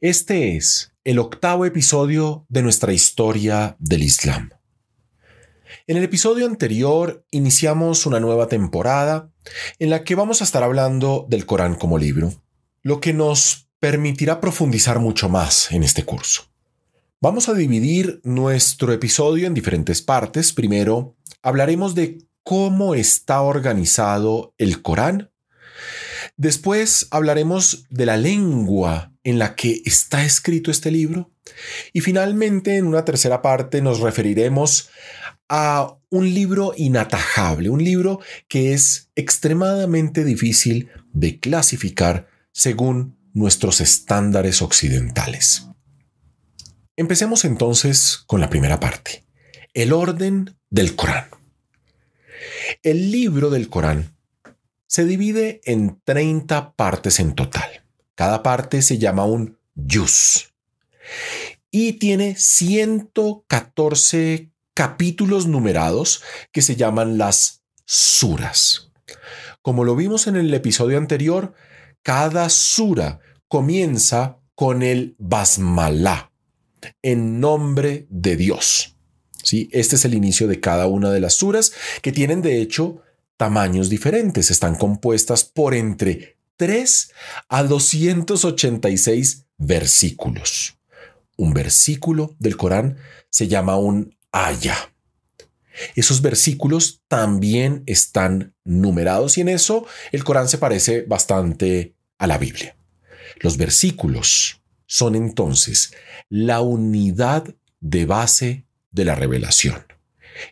Este es el octavo episodio de nuestra historia del Islam. En el episodio anterior iniciamos una nueva temporada en la que vamos a estar hablando del Corán como libro, lo que nos permitirá profundizar mucho más en este curso. Vamos a dividir nuestro episodio en diferentes partes. Primero, hablaremos de cómo está organizado el Corán. Después hablaremos de la lengua en la que está escrito este libro. Y finalmente, en una tercera parte, nos referiremos a un libro inatajable, un libro que es extremadamente difícil de clasificar según nuestros estándares occidentales. Empecemos entonces con la primera parte, el orden del Corán. El libro del Corán se divide en 30 partes en total. Cada parte se llama un yus y tiene 114 capítulos numerados que se llaman las suras. Como lo vimos en el episodio anterior, cada sura comienza con el basmalá, en nombre de Dios. ¿Sí? Este es el inicio de cada una de las suras, que tienen de hecho tamaños diferentes. Están compuestas por entre 3 a 286 versículos. Un versículo del Corán se llama un aya. Esos versículos también están numerados y en eso el Corán se parece bastante a la Biblia. Los versículos son entonces la unidad de base de la revelación.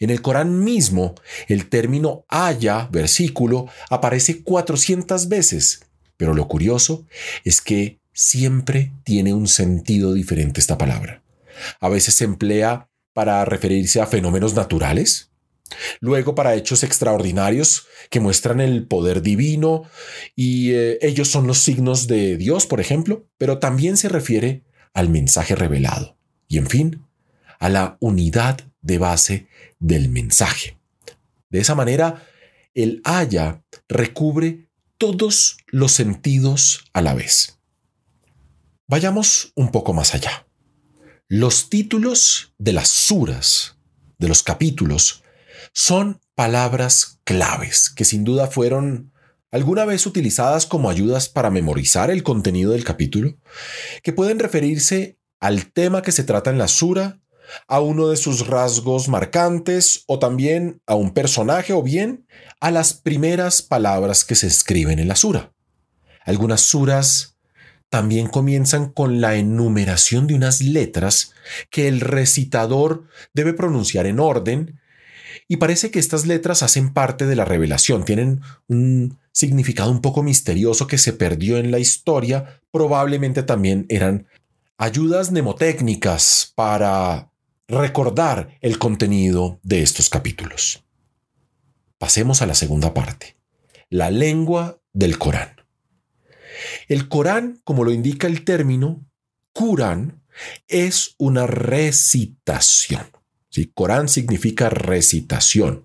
En el Corán mismo, el término haya, versículo, aparece 400 veces, pero lo curioso es que siempre tiene un sentido diferente esta palabra. A veces se emplea para referirse a fenómenos naturales, luego para hechos extraordinarios que muestran el poder divino y eh, ellos son los signos de Dios, por ejemplo, pero también se refiere al mensaje revelado y, en fin, a la unidad de base del mensaje. De esa manera, el haya recubre todos los sentidos a la vez. Vayamos un poco más allá. Los títulos de las suras, de los capítulos, son palabras claves que sin duda fueron alguna vez utilizadas como ayudas para memorizar el contenido del capítulo, que pueden referirse al tema que se trata en la sura, a uno de sus rasgos marcantes o también a un personaje o bien a las primeras palabras que se escriben en la sura. Algunas suras también comienzan con la enumeración de unas letras que el recitador debe pronunciar en orden y parece que estas letras hacen parte de la revelación, tienen un significado un poco misterioso que se perdió en la historia, probablemente también eran ayudas mnemotécnicas para recordar el contenido de estos capítulos. Pasemos a la segunda parte, la lengua del Corán. El Corán, como lo indica el término, Corán, es una recitación. Corán significa recitación.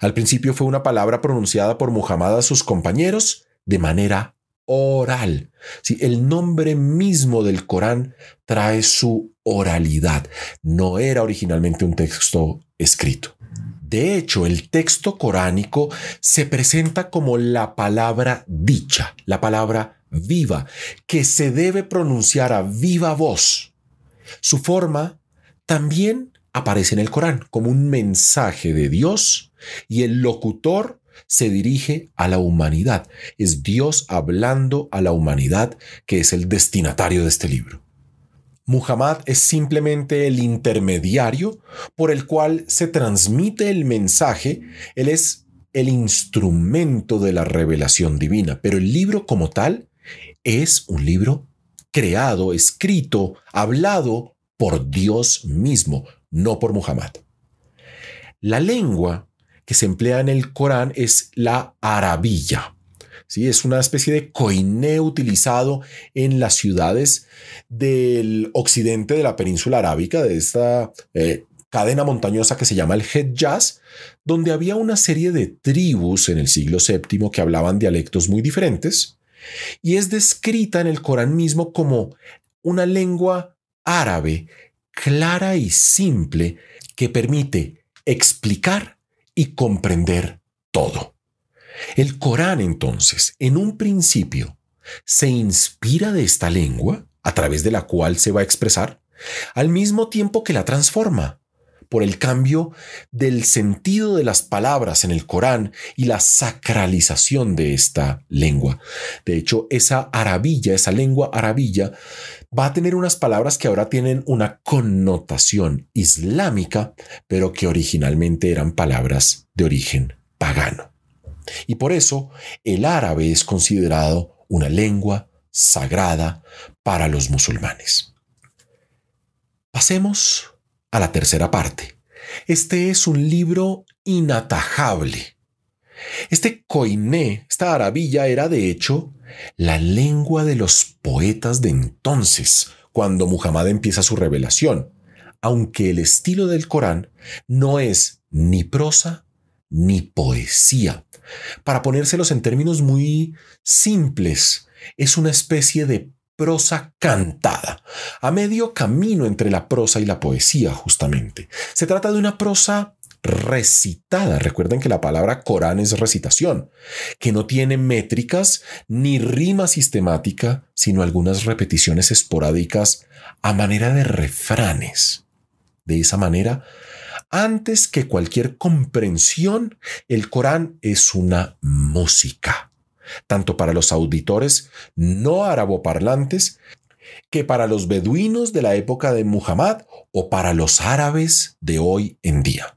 Al principio fue una palabra pronunciada por Muhammad a sus compañeros de manera oral. Si El nombre mismo del Corán trae su oralidad. No era originalmente un texto escrito. De hecho, el texto coránico se presenta como la palabra dicha, la palabra viva, que se debe pronunciar a viva voz. Su forma también aparece en el Corán como un mensaje de Dios y el locutor se dirige a la humanidad. Es Dios hablando a la humanidad que es el destinatario de este libro. Muhammad es simplemente el intermediario por el cual se transmite el mensaje. Él es el instrumento de la revelación divina, pero el libro como tal es un libro creado, escrito, hablado por Dios mismo, no por Muhammad. La lengua que se emplea en el Corán es la arabilla. ¿sí? Es una especie de coiné utilizado en las ciudades del occidente de la península arábica, de esta eh, cadena montañosa que se llama el Hejaz, donde había una serie de tribus en el siglo VII que hablaban dialectos muy diferentes, y es descrita en el Corán mismo como una lengua árabe clara y simple que permite explicar y comprender todo. El Corán entonces, en un principio, se inspira de esta lengua a través de la cual se va a expresar, al mismo tiempo que la transforma por el cambio del sentido de las palabras en el Corán y la sacralización de esta lengua. De hecho, esa arabilla, esa lengua arabilla, va a tener unas palabras que ahora tienen una connotación islámica, pero que originalmente eran palabras de origen pagano. Y por eso el árabe es considerado una lengua sagrada para los musulmanes. Pasemos a la tercera parte. Este es un libro inatajable. Este coiné, esta arabilla, era de hecho la lengua de los poetas de entonces, cuando Muhammad empieza su revelación, aunque el estilo del Corán no es ni prosa ni poesía. Para ponérselos en términos muy simples, es una especie de prosa cantada, a medio camino entre la prosa y la poesía justamente. Se trata de una prosa recitada. Recuerden que la palabra Corán es recitación, que no tiene métricas ni rima sistemática, sino algunas repeticiones esporádicas a manera de refranes. De esa manera, antes que cualquier comprensión, el Corán es una música tanto para los auditores no araboparlantes que para los beduinos de la época de Muhammad o para los árabes de hoy en día.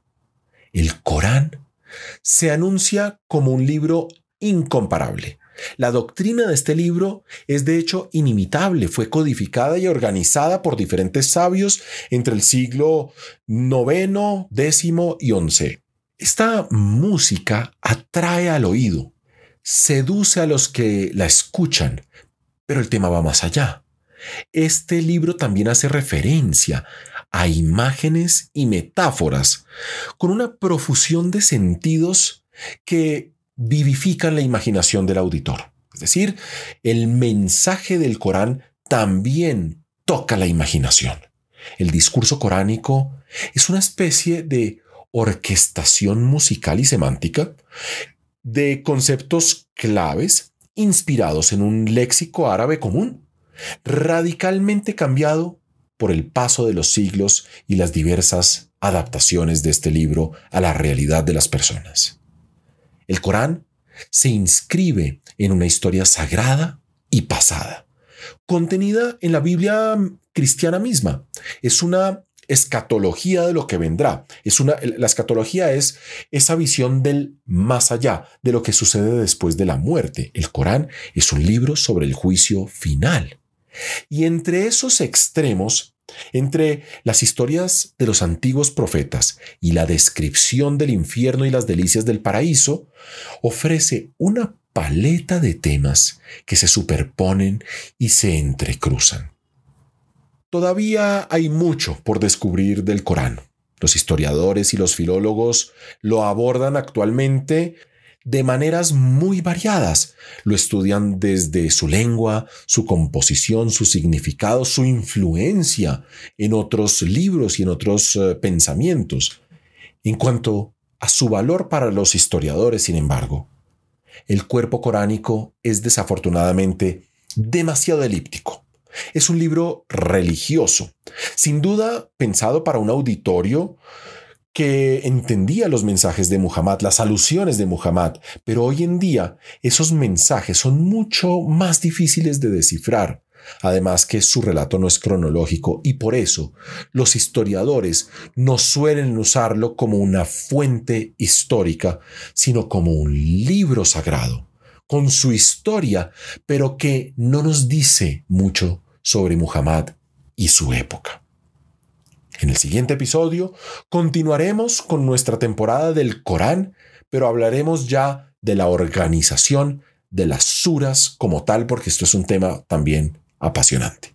El Corán se anuncia como un libro incomparable. La doctrina de este libro es de hecho inimitable, fue codificada y organizada por diferentes sabios entre el siglo IX, X y XI. Esta música atrae al oído, seduce a los que la escuchan, pero el tema va más allá. Este libro también hace referencia a imágenes y metáforas, con una profusión de sentidos que vivifican la imaginación del auditor. Es decir, el mensaje del Corán también toca la imaginación. El discurso coránico es una especie de orquestación musical y semántica de conceptos claves inspirados en un léxico árabe común, radicalmente cambiado por el paso de los siglos y las diversas adaptaciones de este libro a la realidad de las personas. El Corán se inscribe en una historia sagrada y pasada, contenida en la Biblia cristiana misma. Es una escatología de lo que vendrá. Es una, la escatología es esa visión del más allá, de lo que sucede después de la muerte. El Corán es un libro sobre el juicio final. Y entre esos extremos, entre las historias de los antiguos profetas y la descripción del infierno y las delicias del paraíso, ofrece una paleta de temas que se superponen y se entrecruzan. Todavía hay mucho por descubrir del Corán. Los historiadores y los filólogos lo abordan actualmente de maneras muy variadas. Lo estudian desde su lengua, su composición, su significado, su influencia en otros libros y en otros eh, pensamientos. En cuanto a su valor para los historiadores, sin embargo, el cuerpo coránico es desafortunadamente demasiado elíptico. Es un libro religioso, sin duda pensado para un auditorio que entendía los mensajes de Muhammad, las alusiones de Muhammad, pero hoy en día esos mensajes son mucho más difíciles de descifrar. Además que su relato no es cronológico y por eso los historiadores no suelen usarlo como una fuente histórica, sino como un libro sagrado con su historia, pero que no nos dice mucho sobre Muhammad y su época. En el siguiente episodio continuaremos con nuestra temporada del Corán, pero hablaremos ya de la organización de las suras como tal, porque esto es un tema también apasionante.